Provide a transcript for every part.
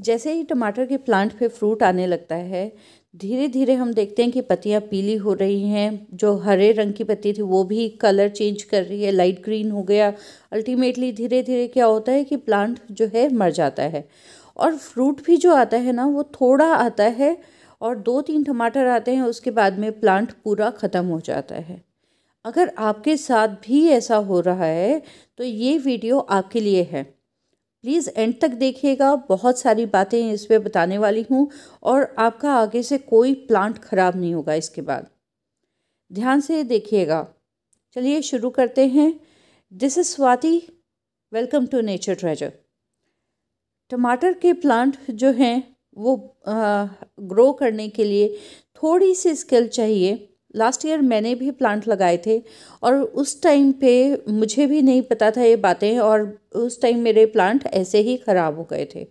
जैसे ही टमाटर के प्लांट पे फ्रूट आने लगता है धीरे धीरे हम देखते हैं कि पत्तियाँ पीली हो रही हैं जो हरे रंग की पत्ती थी वो भी कलर चेंज कर रही है लाइट ग्रीन हो गया अल्टीमेटली धीरे धीरे क्या होता है कि प्लांट जो है मर जाता है और फ्रूट भी जो आता है ना वो थोड़ा आता है और दो तीन टमाटर आते हैं उसके बाद में प्लांट पूरा ख़त्म हो जाता है अगर आपके साथ भी ऐसा हो रहा है तो ये वीडियो आपके लिए है प्लीज़ एंड तक देखिएगा बहुत सारी बातें इस पर बताने वाली हूँ और आपका आगे से कोई प्लांट ख़राब नहीं होगा इसके बाद ध्यान से देखिएगा चलिए शुरू करते हैं this is Swati welcome to nature treasure टमाटर के प्लांट जो हैं वो आ, ग्रो करने के लिए थोड़ी सी स्किल चाहिए लास्ट ईयर मैंने भी प्लांट लगाए थे और उस टाइम पे मुझे भी नहीं पता था ये बातें और उस टाइम मेरे प्लांट ऐसे ही ख़राब हो गए थे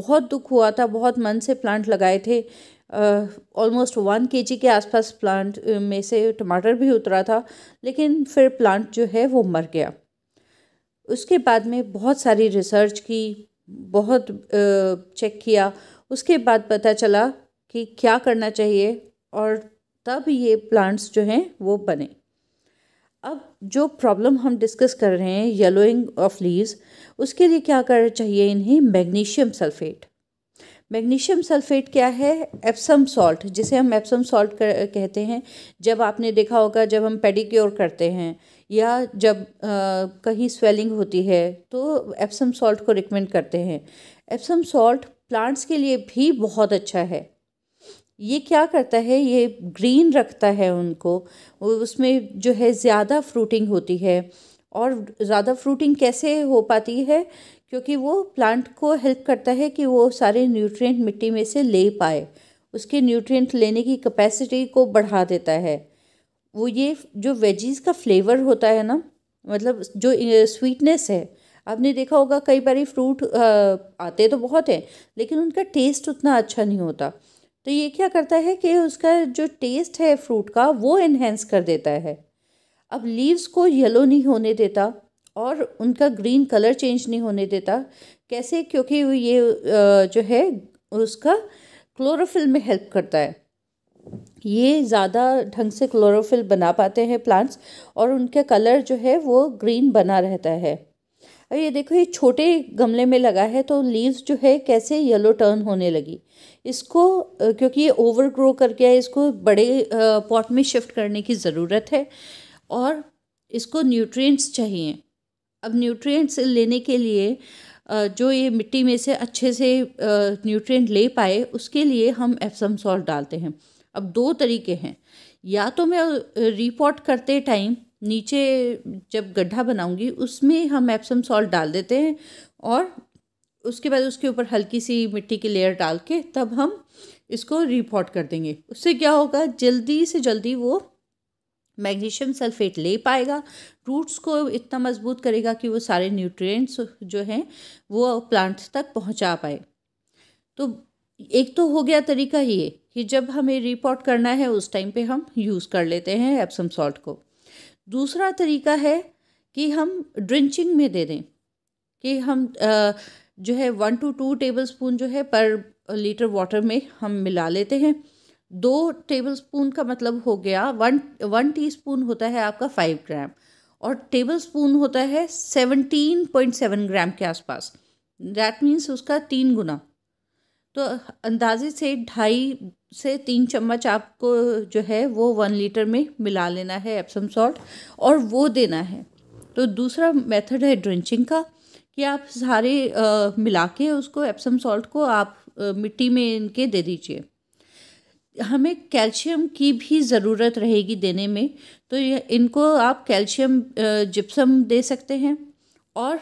बहुत दुख हुआ था बहुत मन से प्लांट लगाए थे ऑलमोस्ट वन के के आसपास प्लांट में से टमाटर भी उतरा था लेकिन फिर प्लांट जो है वो मर गया उसके बाद में बहुत सारी रिसर्च की बहुत चेक किया उसके बाद पता चला कि क्या करना चाहिए और तब ये प्लांट्स जो हैं वो बने अब जो प्रॉब्लम हम डिस्कस कर रहे हैं येलोइंग ऑफ लीव्स उसके लिए क्या करना चाहिए इन्हें मैग्नीशियम सल्फेट मैग्नीशियम सल्फेट क्या है एप्सम सॉल्ट जिसे हम एप्सम सॉल्ट कहते हैं जब आपने देखा होगा जब हम पेडिक्योर करते हैं या जब आ, कहीं स्वेलिंग होती है तो एप्सम सॉल्ट को रिकमेंड करते हैं एप्सम सॉल्ट प्लांट्स के लिए भी बहुत अच्छा है ये क्या करता है ये ग्रीन रखता है उनको उसमें जो है ज़्यादा फ्रूटिंग होती है और ज़्यादा फ्रूटिंग कैसे हो पाती है क्योंकि वो प्लांट को हेल्प करता है कि वो सारे न्यूट्रिएंट मिट्टी में से ले पाए उसके न्यूट्रिएंट लेने की कैपेसिटी को बढ़ा देता है वो ये जो वेजीज़ का फ्लेवर होता है ना मतलब जो स्वीटनेस है आपने देखा होगा कई बार फ्रूट आते तो बहुत हैं लेकिन उनका टेस्ट उतना अच्छा नहीं होता तो ये क्या करता है कि उसका जो टेस्ट है फ्रूट का वो इन्हेंस कर देता है अब लीव्स को येलो नहीं होने देता और उनका ग्रीन कलर चेंज नहीं होने देता कैसे क्योंकि ये जो है उसका क्लोरोफिल में हेल्प करता है ये ज़्यादा ढंग से क्लोरोफिल बना पाते हैं प्लांट्स और उनका कलर जो है वो ग्रीन बना रहता है और ये देखो ये छोटे गमले में लगा है तो लीव्स जो है कैसे येलो टर्न होने लगी इसको क्योंकि ये ओवर ग्रो कर गया है इसको बड़े पॉट में शिफ्ट करने की ज़रूरत है और इसको न्यूट्रिएंट्स चाहिए अब न्यूट्रिएंट्स लेने के लिए जो ये मिट्टी में से अच्छे से न्यूट्रिएंट ले पाए उसके लिए हम एफसम सॉल्ट डालते हैं अब दो तरीके हैं या तो मैं रीपॉट करते टाइम नीचे जब गड्ढा बनाऊंगी उसमें हम एप्सम सॉल्ट डाल देते हैं और उसके बाद उसके ऊपर हल्की सी मिट्टी की लेयर डाल के तब हम इसको रिपोर्ट कर देंगे उससे क्या होगा जल्दी से जल्दी वो मैग्नीशियम सल्फेट ले पाएगा रूट्स को इतना मजबूत करेगा कि वो सारे न्यूट्रिएंट्स जो हैं वो प्लांट्स तक पहुंचा पाए तो एक तो हो गया तरीका ये कि जब हमें रिपोर्ट करना है उस टाइम पे हम यूज़ कर लेते हैं एप्सम सॉल्ट को दूसरा तरीका है कि हम ड्रिंचिंग में दे दें कि हम जो है one to two tablespoon जो है पर लीटर वाटर में हम मिला लेते हैं दो टेबल स्पून का मतलब हो गया वन वन टी स्पून होता है आपका फाइव ग्राम और टेबल स्पून होता है सेवनटीन पॉइंट सेवन ग्राम के आसपास दैट मीन्स उसका तीन गुना तो अंदाजे से ढाई से तीन चम्मच आपको जो है वो वन लीटर में मिला लेना है एप्सम सॉल्ट और वो देना है तो दूसरा मेथड है ड्रेंचिंग का कि आप सारे मिला के उसको एप्सम सॉल्ट को आप आ, मिट्टी में इनके दे दीजिए हमें कैल्शियम की भी ज़रूरत रहेगी देने में तो इनको आप कैल्शियम जिप्सम दे सकते हैं और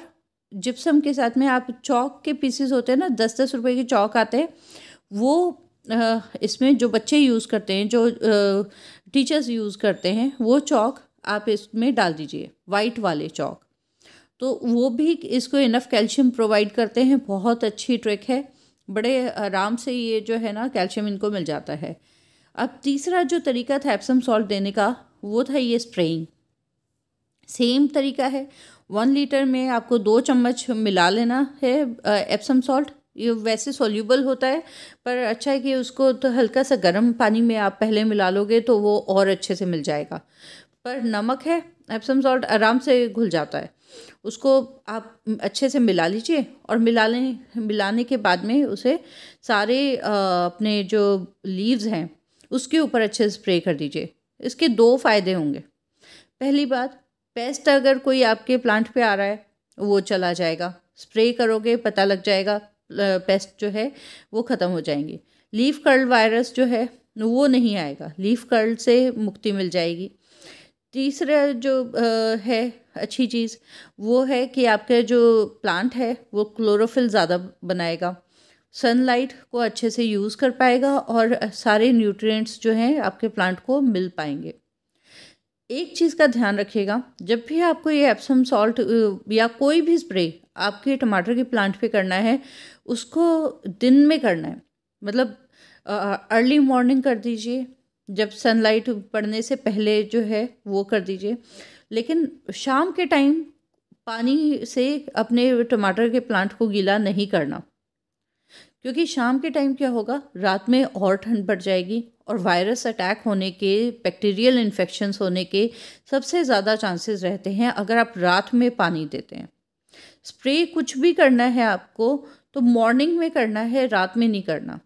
जिप्सम के साथ में आप चौक के पीसेस होते हैं ना दस दस रुपए के चौक आते हैं वो इसमें जो बच्चे यूज़ करते हैं जो टीचर्स यूज़ करते हैं वो चौक आप इसमें डाल दीजिए वाइट वाले चौक तो वो भी इसको इनफ कैल्शियम प्रोवाइड करते हैं बहुत अच्छी ट्रिक है बड़े आराम से ये जो है ना कैल्शियम इनको मिल जाता है अब तीसरा जो तरीका था एप्सम सॉल्ट देने का वो था ये स्प्रेइंग सेम तरीका है वन लीटर में आपको दो चम्मच मिला लेना है एप्सम सॉल्ट ये वैसे सोल्यूबल होता है पर अच्छा है कि उसको तो हल्का सा गर्म पानी में आप पहले मिला लोगे तो वो और अच्छे से मिल जाएगा पर नमक है एप्सम सॉल्ट आराम से घुल जाता है उसको आप अच्छे से मिला लीजिए और मिला लें मिलाने के बाद में उसे सारे आ, अपने जो लीव्स हैं उसके ऊपर अच्छे से स्प्रे कर दीजिए इसके दो फ़ायदे होंगे पहली बात पेस्ट अगर कोई आपके प्लांट पे आ रहा है वो चला जाएगा स्प्रे करोगे पता लग जाएगा पेस्ट जो है वो ख़त्म हो जाएंगे लीफ कर्ल वायरस जो है वो नहीं आएगा लीफ कर्ल से मुक्ति मिल जाएगी तीसरा जो है अच्छी चीज़ वो है कि आपके जो प्लांट है वो क्लोरोफिल ज़्यादा बनाएगा सनलाइट को अच्छे से यूज़ कर पाएगा और सारे न्यूट्रिएंट्स जो हैं आपके प्लांट को मिल पाएंगे एक चीज़ का ध्यान रखिएगा जब भी आपको ये एप्सम सॉल्ट या कोई भी स्प्रे आपके टमाटर के प्लांट पे करना है उसको दिन में करना है मतलब अर्ली मॉर्निंग कर दीजिए जब सनलाइट पड़ने से पहले जो है वो कर दीजिए लेकिन शाम के टाइम पानी से अपने टमाटर के प्लांट को गीला नहीं करना क्योंकि शाम के टाइम क्या होगा रात में और ठंड बढ़ जाएगी और वायरस अटैक होने के बैक्टीरियल इन्फेक्शन होने के सबसे ज़्यादा चांसेस रहते हैं अगर आप रात में पानी देते हैं स्प्रे कुछ भी करना है आपको तो मॉर्निंग में करना है रात में नहीं करना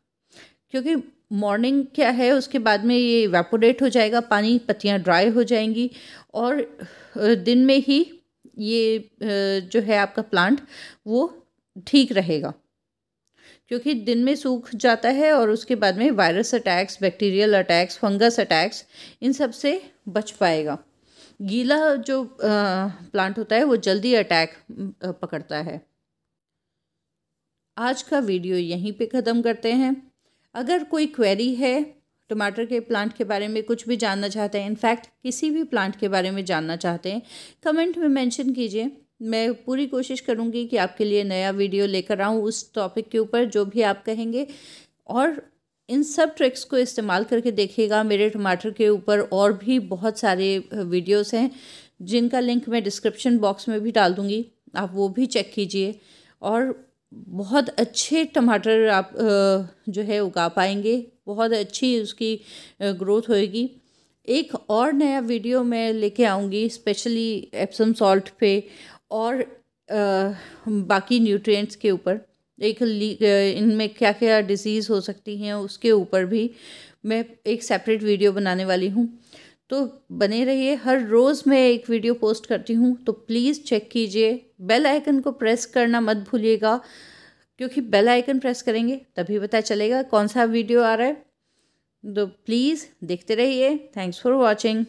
क्योंकि मॉर्निंग क्या है उसके बाद में ये वेपोरेट हो जाएगा पानी पत्तियाँ ड्राई हो जाएंगी और दिन में ही ये जो है आपका प्लांट वो ठीक रहेगा क्योंकि दिन में सूख जाता है और उसके बाद में virus attacks bacterial attacks fungus attacks इन सब से बच पाएगा गीला जो प्लांट होता है वो जल्दी अटैक पकड़ता है आज का वीडियो यहीं पे ख़त्म करते हैं अगर कोई क्वेरी है टमाटर के प्लांट के बारे में कुछ भी जानना चाहते हैं इनफैक्ट किसी भी प्लांट के बारे में जानना चाहते हैं कमेंट में मेंशन कीजिए मैं पूरी कोशिश करूँगी कि आपके लिए नया वीडियो लेकर आऊँ उस टॉपिक के ऊपर जो भी आप कहेंगे और इन सब ट्रिक्स को इस्तेमाल करके देखिएगा मेरे टमाटर के ऊपर और भी बहुत सारे वीडियोस हैं जिनका लिंक मैं डिस्क्रिप्शन बॉक्स में भी डाल दूँगी आप वो भी चेक कीजिए और बहुत अच्छे टमाटर आप जो है उगा पाएंगे बहुत अच्छी उसकी ग्रोथ होएगी एक और नया वीडियो मैं लेके आऊँगी स्पेशली एप्सम सॉल्ट पे और आ, बाकी न्यूट्रिएंट्स के ऊपर एक इनमें क्या क्या डिजीज़ हो सकती हैं उसके ऊपर भी मैं एक सेपरेट वीडियो बनाने वाली हूँ तो बने रहिए हर रोज़ मैं एक वीडियो पोस्ट करती हूँ तो प्लीज़ चेक कीजिए बेल आइकन को प्रेस करना मत भूलिएगा क्योंकि बेल आइकन प्रेस करेंगे तभी पता चलेगा कौन सा वीडियो आ रहा है तो प्लीज़ देखते रहिए थैंक्स फॉर वॉचिंग